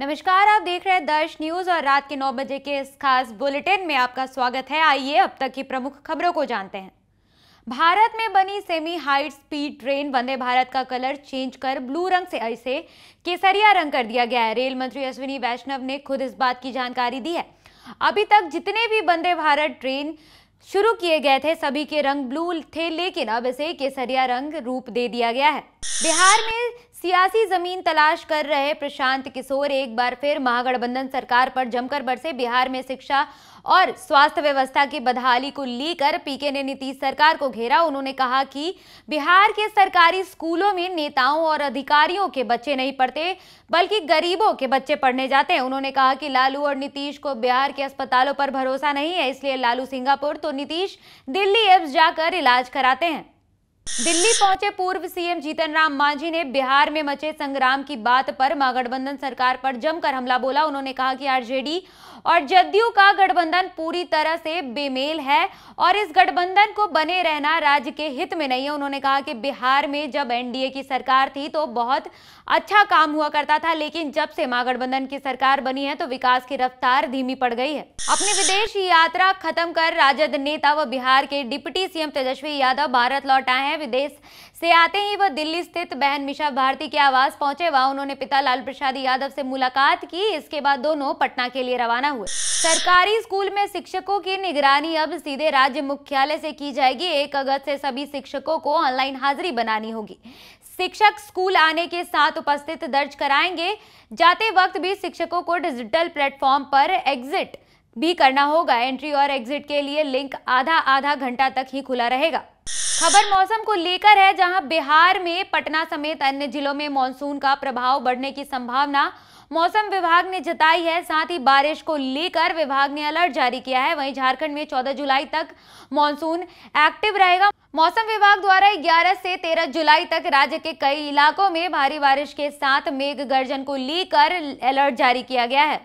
नमस्कार आप देख रहे हैं दर्श न्यूज और रात के नौ बजे के इस खास बुलेटिन में आपका स्वागत है आइए अब तक की प्रमुख खबरों को जानते हैं भारत में बनी semi high speed train Vande Bharat का कलर चेंज कर ब्लू रंग से ऐसे केसरिया रंग कर दिया गया है रेल मंत्री अश्विनी वैष्णव ने खुद इस बात की जानकारी दी है अभी तक जितने भी वंदे भारत ट्रेन शुरू किए गए थे सभी के रंग ब्लू थे लेकिन अब इसे केसरिया रंग रूप दे दिया गया है बिहार में सियासी जमीन तलाश कर रहे प्रशांत किशोर एक बार फिर महागठबंधन सरकार पर जमकर बरसे बिहार में शिक्षा और स्वास्थ्य व्यवस्था की बदहाली को लेकर पीके ने नीतीश सरकार को घेरा उन्होंने कहा कि बिहार के सरकारी स्कूलों में नेताओं और अधिकारियों के बच्चे नहीं पढ़ते बल्कि गरीबों के बच्चे पढ़ने जाते हैं उन्होंने कहा कि लालू और नीतीश को बिहार के अस्पतालों पर भरोसा नहीं है इसलिए लालू सिंगापुर तो नीतीश दिल्ली एम्स जाकर इलाज कराते हैं दिल्ली पहुंचे पूर्व सीएम जीतन राम मांझी ने बिहार में मचे संग्राम की बात पर महागठबंधन सरकार पर जमकर हमला बोला उन्होंने कहा कि आरजेडी और जदयू का गठबंधन पूरी तरह से बेमेल है और इस गठबंधन को बने रहना राज्य के हित में नहीं है उन्होंने कहा कि बिहार में जब एनडीए की सरकार थी तो बहुत अच्छा काम हुआ करता था लेकिन जब से महागठबंधन की सरकार बनी है तो विकास की रफ्तार धीमी पड़ गई है अपनी विदेश यात्रा खत्म कर राजद नेता व बिहार के डिप्टी सीएम तेजस्वी यादव भारत लौटा है विदेश से आते ही वह दिल्ली स्थित बहन मिशा भारती के आवास पहुंचे वहां उन्होंने पिता लाल प्रसाद यादव से मुलाकात की इसके बाद दोनों पटना के लिए रवाना हुए सरकारी स्कूल में शिक्षकों की निगरानी अब सीधे राज्य मुख्यालय से की जाएगी एक अगस्त से सभी शिक्षकों को ऑनलाइन हाजिरी बनानी होगी शिक्षक स्कूल आने के साथ उपस्थित दर्ज कराएंगे जाते वक्त भी शिक्षकों को डिजिटल प्लेटफॉर्म पर एग्जिट भी करना होगा एंट्री और एग्जिट के लिए लिंक आधा आधा घंटा तक ही खुला रहेगा खबर मौसम को लेकर है जहां बिहार में पटना समेत अन्य जिलों में मानसून का प्रभाव बढ़ने की संभावना मौसम विभाग ने जताई है साथ ही बारिश को लेकर विभाग ने अलर्ट जारी किया है वहीं झारखंड में 14 जुलाई तक मानसून एक्टिव रहेगा मौसम विभाग द्वारा 11 से 13 जुलाई तक राज्य के कई इलाकों में भारी बारिश के साथ मेघ गर्जन को लेकर अलर्ट जारी किया गया है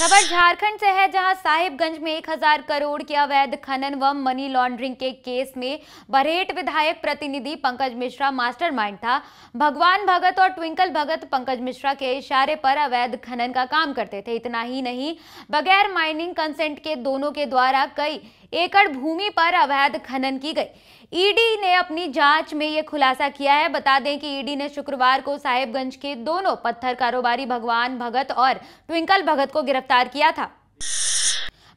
खबर झारखंड से है जहां साहिबगंज में एक हजार करोड़ के अवैध खनन व मनी लॉन्ड्रिंग के केस में बरेट विधायक प्रतिनिधि पंकज मिश्रा मास्टरमाइंड था भगवान भगत और ट्विंकल भगत पंकज मिश्रा के इशारे पर अवैध खनन का काम करते थे इतना ही नहीं बगैर माइनिंग कंसेंट के दोनों के द्वारा कई एकड़ भूमि पर अवैध खनन की गई ईडी ने अपनी जांच में यह खुलासा किया है बता दें कि ईडी ने शुक्रवार को साहिबगंज के दोनों पत्थर कारोबारी भगवान भगत और ट्विंकल भगत को गिरफ्तार गिरफ्तार किया था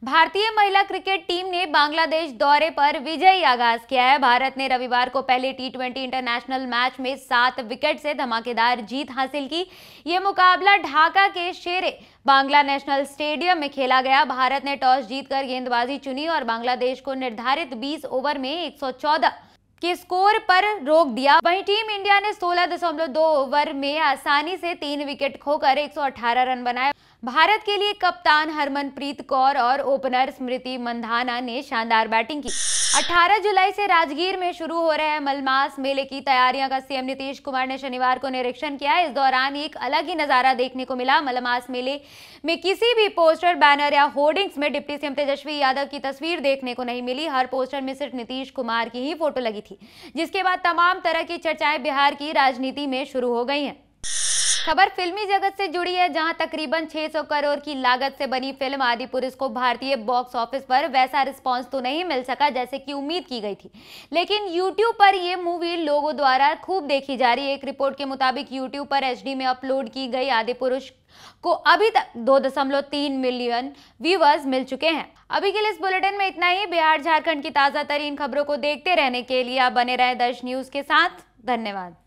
भारतीय महिला क्रिकेट टीम ने बांग्लादेश दौरे पर विजयी आगाज किया है भारत ने रविवार को पहले टी इंटरनेशनल मैच में सात विकेट से धमाकेदार जीत हासिल की ये मुकाबला ढाका के शेरे बांग्ला नेशनल स्टेडियम में खेला गया भारत ने टॉस जीतकर गेंदबाजी चुनी और बांग्लादेश को निर्धारित 20 ओवर में 114 के स्कोर पर रोक दिया वहीं टीम इंडिया ने 16.2 ओवर में आसानी से तीन विकेट खोकर 118 रन बनाए भारत के लिए कप्तान हरमनप्रीत कौर और ओपनर स्मृति मंधाना ने शानदार बैटिंग की 18 जुलाई से राजगीर में शुरू हो रहे मलमास मेले की तैयारियां का सीएम नीतीश कुमार ने शनिवार को निरीक्षण किया इस दौरान एक अलग ही नजारा देखने को मिला मलमास मेले में किसी भी पोस्टर बैनर या होर्डिंग्स में डिप्टी सीएम तेजस्वी यादव की तस्वीर देखने को नहीं मिली हर पोस्टर में सिर्फ नीतीश कुमार की ही फोटो लगी थी थी जिसके बाद तमाम तरह की चर्चाएं बिहार की राजनीति में शुरू हो गई हैं खबर फिल्मी जगत से जुड़ी है जहां तकरीबन 600 करोड़ की लागत से बनी फिल्म आदि पुरुष को भारतीय बॉक्स ऑफिस पर वैसा रिस्पांस तो नहीं मिल सका जैसे कि उम्मीद की गई थी लेकिन यूट्यूब पर यह मूवी लोगों द्वारा खूब देखी जा रही है एक रिपोर्ट के मुताबिक यूट्यूब पर एच में अपलोड की गई आदि पुरुष को अभी तक दो दशमलव तीन मिलियन व्यूवर्स मिल चुके हैं अभी के लिए इस बुलेटिन में इतना ही बिहार झारखंड की ताज़ा तरीन खबरों को देखते रहने के लिए आप बने रहें दर्श न्यूज़ के साथ धन्यवाद